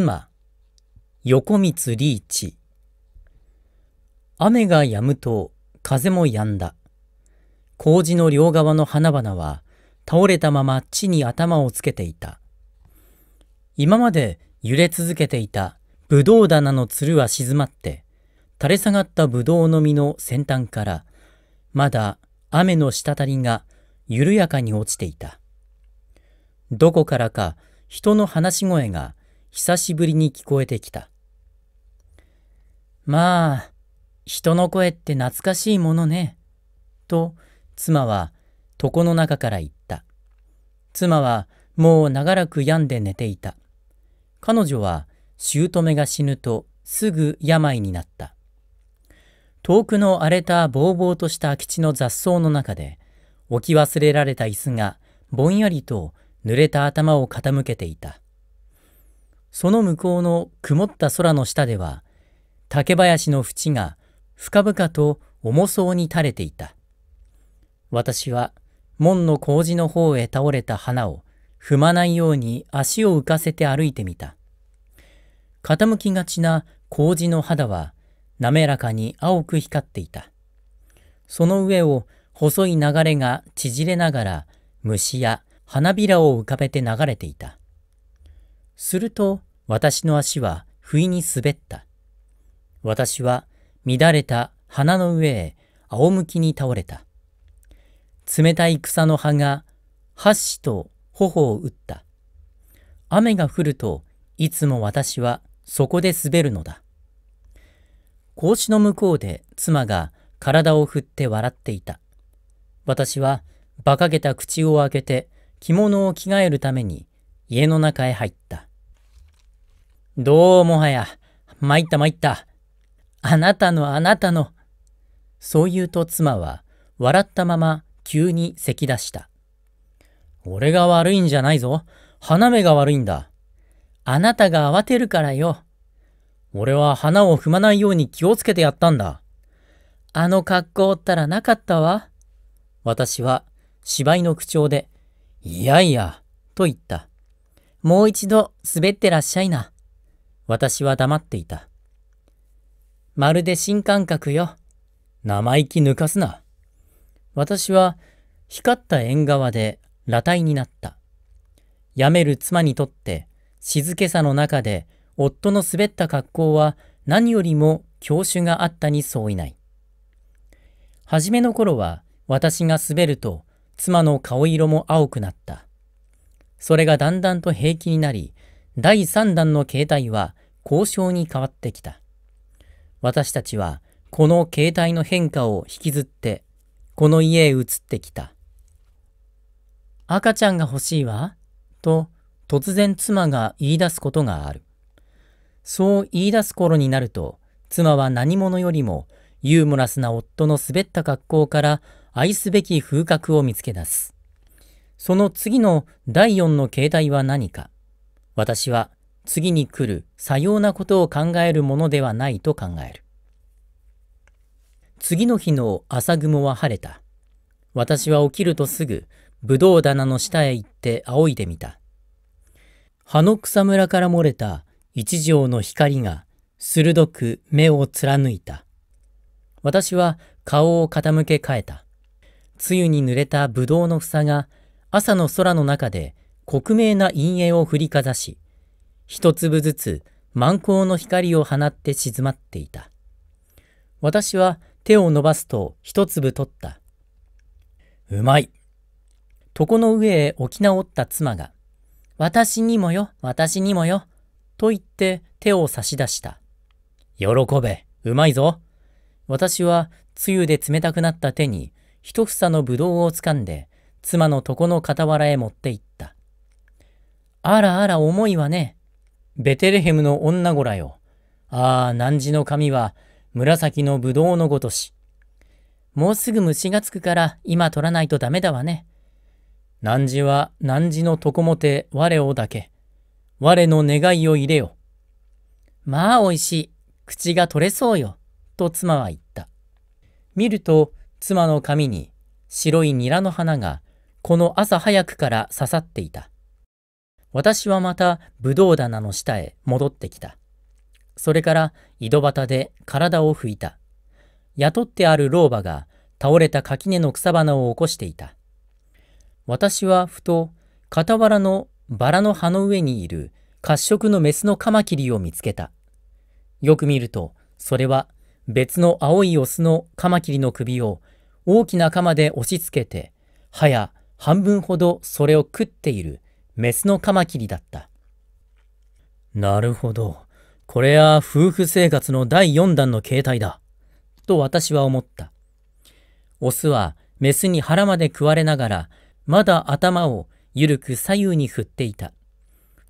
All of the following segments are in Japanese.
妻、横光リーチ。雨が止むと風も止んだ。麹の両側の花々は倒れたまま地に頭をつけていた。今まで揺れ続けていたぶどう棚のつるは静まって、垂れ下がったぶどうの実の先端から、まだ雨の滴りが緩やかに落ちていた。どこからか人の話し声が久しぶりに聞こえてきた。まあ、人の声って懐かしいものね。と、妻は床の中から言った。妻はもう長らく病んで寝ていた。彼女は姑が死ぬとすぐ病になった。遠くの荒れたぼうぼうとした空き地の雑草の中で置き忘れられた椅子がぼんやりと濡れた頭を傾けていた。その向こうの曇った空の下では、竹林の縁が深々と重そうに垂れていた。私は門の麹の方へ倒れた花を踏まないように足を浮かせて歩いてみた。傾きがちな麹の肌は滑らかに青く光っていた。その上を細い流れが縮れながら虫や花びらを浮かべて流れていた。すると私の足は不意に滑った。私は乱れた鼻の上へ仰向きに倒れた。冷たい草の葉がハッシと頬を打った。雨が降るといつも私はそこで滑るのだ。格子の向こうで妻が体を振って笑っていた。私は馬鹿げた口を開けて着物を着替えるために家の中へ入った。どうもはや、参った参った。あなたのあなたの。そう言うと妻は、笑ったまま急に咳出した。俺が悪いんじゃないぞ。花芽が悪いんだ。あなたが慌てるからよ。俺は花を踏まないように気をつけてやったんだ。あの格好ったらなかったわ。私は芝居の口調で、いやいや、と言った。もう一度滑ってらっしゃいな。私は黙っていた。まるで新感覚よ。生意気抜かすな。私は光った縁側で裸体になった。辞める妻にとって静けさの中で夫の滑った格好は何よりも教種があったに相違ない。初めの頃は私が滑ると妻の顔色も青くなった。それがだんだんと平気になり、第3弾の形態は交渉に変わってきた。私たちはこの形態の変化を引きずってこの家へ移ってきた。赤ちゃんが欲しいわ、と突然妻が言い出すことがある。そう言い出す頃になると、妻は何者よりもユーモラスな夫の滑った格好から愛すべき風格を見つけ出す。その次の第4の形態は何か。私は次に来るさようなことを考えるものではないと考える。次の日の朝雲は晴れた。私は起きるとすぐ、ぶどう棚の下へ行って仰いでみた。葉の草むらから漏れた一畳の光が鋭く目を貫いた。私は顔を傾け変えた。露に濡れたぶどうの房が朝の空の中で克明な陰影を振りかざし、一粒ずつ満光の光を放って静まっていた。私は手を伸ばすと一粒取った。うまい。床の上へ置き直った妻が、私にもよ、私にもよ、と言って手を差し出した。喜べ、うまいぞ。私は、つゆで冷たくなった手に、一房のぶどうをつかんで、妻の床の傍らへ持って行った。あらあら重いわね。ベテレヘムの女子らよ。ああ、何時の髪は紫のぶどうのごとし。もうすぐ虫がつくから今取らないとダメだわね。何時は何時の床もて我をだけ。我の願いを入れよ。まあおいしい。口が取れそうよ。と妻は言った。見ると妻の髪に白いニラの花がこの朝早くから刺さっていた。私はまたぶどう棚の下へ戻ってきた。それから井戸端で体を拭いた。雇ってある老婆が倒れた垣根の草花を起こしていた。私はふと傍らのバラの葉の上にいる褐色のメスのカマキリを見つけた。よく見ると、それは別の青いオスのカマキリの首を大きな鎌で押し付けて、はや半分ほどそれを食っているメスのカマキリだった。なるほど。これは夫婦生活の第4弾の形態だ。と私は思った。オスはメスに腹まで食われながら、まだ頭を緩く左右に振っていた。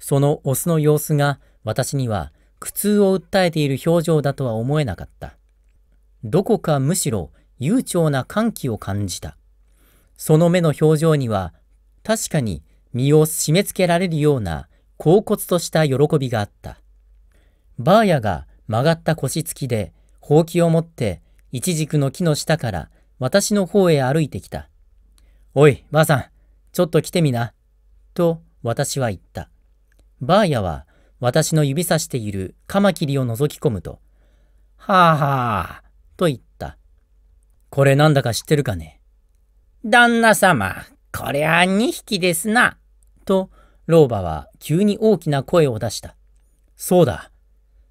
そのオスの様子が私には苦痛を訴えている表情だとは思えなかった。どこかむしろ悠長な歓喜を感じた。その目の表情には確かに身を締め付けられるような恍惚とした喜びがあった。バーヤが曲がった腰つきで、ほうきを持って、イチジクの木の下から私の方へ歩いてきた。おい、ばあさん、ちょっと来てみな。と私は言った。ばあやは私の指さしているカマキリを覗き込むと、はあはあ、と言った。これなんだか知ってるかね。旦那様、こりゃあ2匹ですな。と、老婆は急に大きな声を出した。そうだ。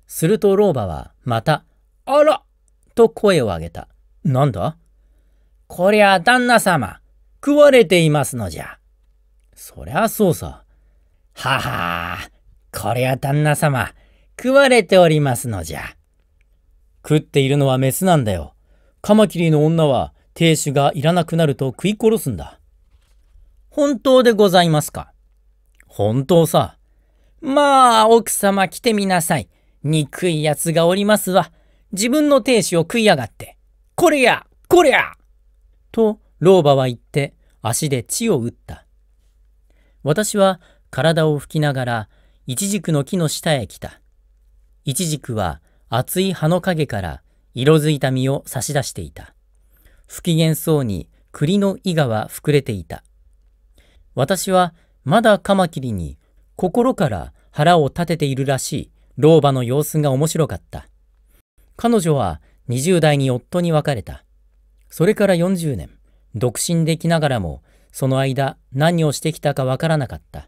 すると老婆はまた、あらと声を上げた。なんだこりゃ旦那様、食われていますのじゃ。そりゃそうさ。ははあ、こりゃ旦那様、食われておりますのじゃ。食っているのはメスなんだよ。カマキリの女は亭主がいらなくなると食い殺すんだ。本当でございますか本当さ。まあ、奥様来てみなさい。憎い奴がおりますわ。自分の亭主を食いやがって。これやこれやと、老婆は言って、足で地を打った。私は体を拭きながら、イチジクの木の下へ来た。イチジクは厚い葉の陰から色づいた実を差し出していた。不機嫌そうに栗の伊賀は膨れていた。私はまだカマキリに心から腹を立てているらしい老婆の様子が面白かった。彼女は20代に夫に別れた。それから40年、独身できながらも、その間何をしてきたかわからなかった。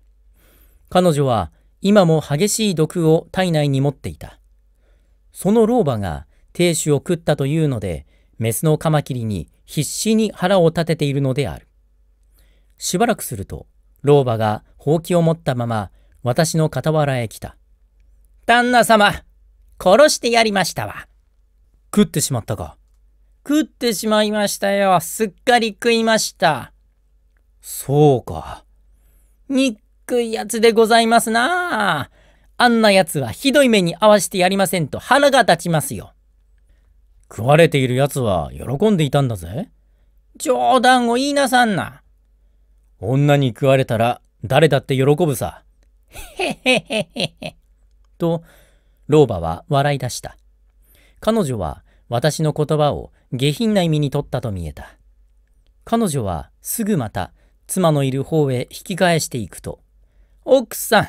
彼女は今も激しい毒を体内に持っていた。その老婆が亭主を食ったというので、メスのカマキリに必死に腹を立てているのである。しばらくすると、老婆がほうきを持ったまま私の傍らへ来た。旦那様、殺してやりましたわ。食ってしまったか。食ってしまいましたよ。すっかり食いました。そうか。にっくいやつでございますなあ。んなやつはひどい目に遭わしてやりませんと腹が立ちますよ。食われているやつは喜んでいたんだぜ。冗談を言いなさんな。女に食われたら誰だって喜ぶさ。へへへへへ。と、老婆は笑い出した。彼女は私の言葉を下品な意味に取ったと見えた。彼女はすぐまた妻のいる方へ引き返していくと、奥さん、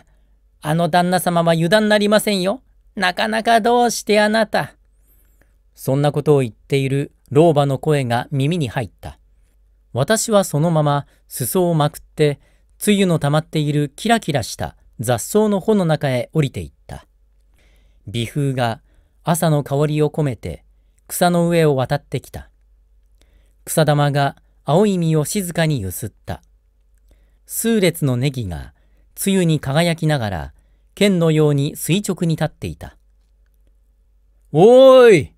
あの旦那様は油断なりませんよ。なかなかどうしてあなた。そんなことを言っている老婆の声が耳に入った。私はそのまま裾をまくって、つゆの溜まっているキラキラした雑草の穂の中へ降りていった。微風が朝の香りを込めて草の上を渡ってきた。草玉が青い実を静かに揺すった。数列のネギがゆに輝きながら剣のように垂直に立っていた。おーい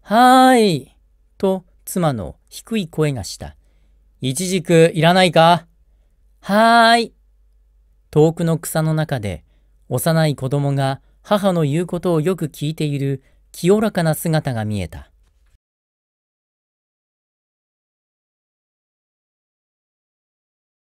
はーいと妻の低い声がした。いちじくいらないかはーい。遠くの草の中で、幼い子供が母の言うことをよく聞いている清らかな姿が見えた。